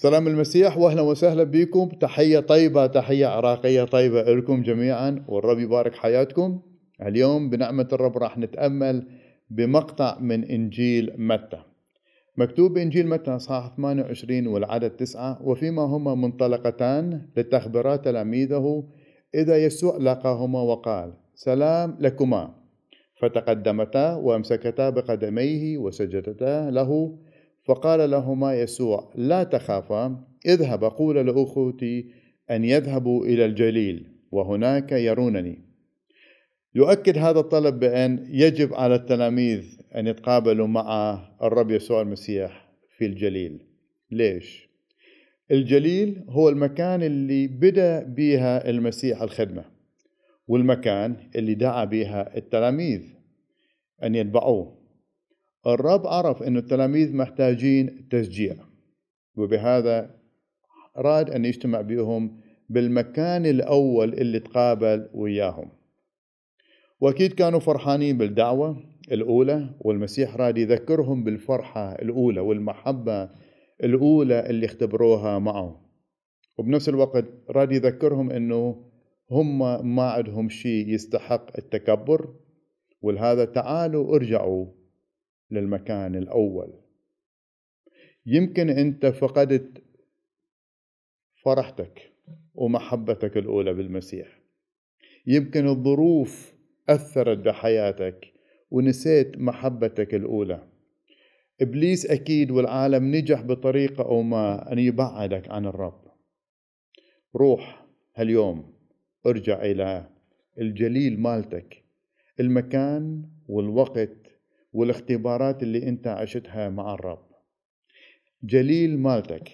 سلام المسيح واهلا وسهلا بكم تحية طيبة تحية عراقية طيبة لكم جميعا والرب يبارك حياتكم اليوم بنعمة الرب راح نتأمل بمقطع من إنجيل متى مكتوب بإنجيل متى أصحاح 28 والعدد 9 وفيما هما منطلقتان لتخبرا تلاميذه إذا يسوع لقاهما وقال سلام لكما فتقدمتا وامسكتا بقدميه وسجدتا له فقال لهما يسوع لا تخافا اذهب قول لأخوتي أن يذهبوا إلى الجليل وهناك يرونني يؤكد هذا الطلب بأن يجب على التلاميذ أن يتقابلوا مع الرب يسوع المسيح في الجليل ليش؟ الجليل هو المكان اللي بدأ بها المسيح الخدمة والمكان اللي دعا بها التلاميذ أن يتبعوه الرب عرف أن التلاميذ محتاجين تشجيع وبهذا راد أن يجتمع بهم بالمكان الأول اللي تقابل وياهم وأكيد كانوا فرحانين بالدعوة الأولى والمسيح راد يذكرهم بالفرحة الأولى والمحبة الأولى اللي اختبروها معه وبنفس الوقت راد يذكرهم أنه هم ما عندهم شيء يستحق التكبر ولهذا تعالوا ارجعوا للمكان الأول يمكن أنت فقدت فرحتك ومحبتك الأولى بالمسيح يمكن الظروف أثرت بحياتك ونسيت محبتك الأولى إبليس أكيد والعالم نجح بطريقة أو ما أن يبعدك عن الرب روح هاليوم ارجع إلى الجليل مالتك المكان والوقت والاختبارات اللي انت عشتها مع الرب جليل مالتك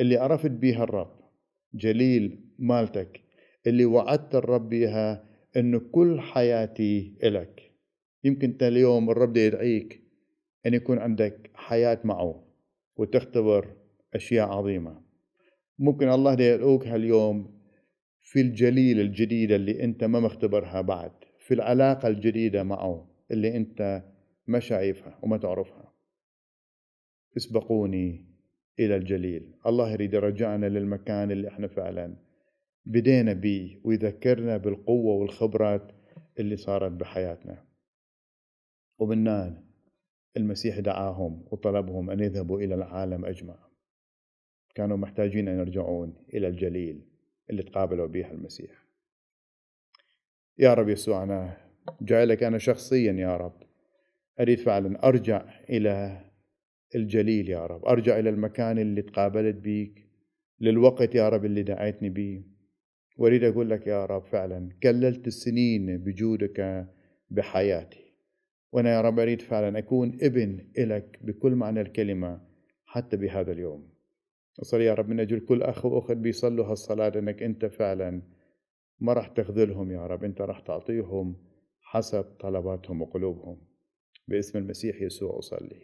اللي عرفت بيها الرب جليل مالتك اللي وعدت الرب بيها ان كل حياتي الك يمكن انت اليوم الرب يدعيك ان يكون عندك حياة معه وتختبر اشياء عظيمة ممكن الله يدعوك هاليوم في الجليل الجديدة اللي انت ما مختبرها بعد في العلاقة الجديدة معه اللي انت وما تعرفها اسبقوني إلى الجليل الله يريد يرجعنا للمكان اللي احنا فعلا بدينا بيه ويذكرنا بالقوة والخبرات اللي صارت بحياتنا ومنان المسيح دعاهم وطلبهم أن يذهبوا إلى العالم أجمع كانوا محتاجين أن يرجعون إلى الجليل اللي تقابلوا بها المسيح يا رب يسوع أنا جاي لك أنا شخصيا يا رب أريد فعلا أرجع إلى الجليل يا رب أرجع إلى المكان اللي تقابلت بيك للوقت يا رب اللي دعيتني بيه وأريد أقول لك يا رب فعلا كللت السنين بجودك بحياتي وأنا يا رب أريد فعلا أكون ابن إلك بكل معنى الكلمة حتى بهذا اليوم أصلي يا رب من أجل كل أخ وأخت بيصلوا هالصلاة أنك أنت فعلا ما راح تخذلهم يا رب أنت راح تعطيهم حسب طلباتهم وقلوبهم باسم المسيح يسوع أصلي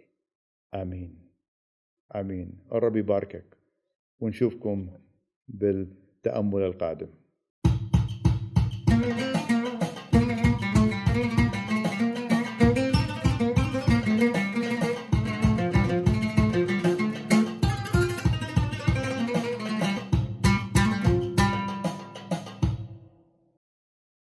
آمين آمين الرب يباركك ونشوفكم بالتأمل القادم thank you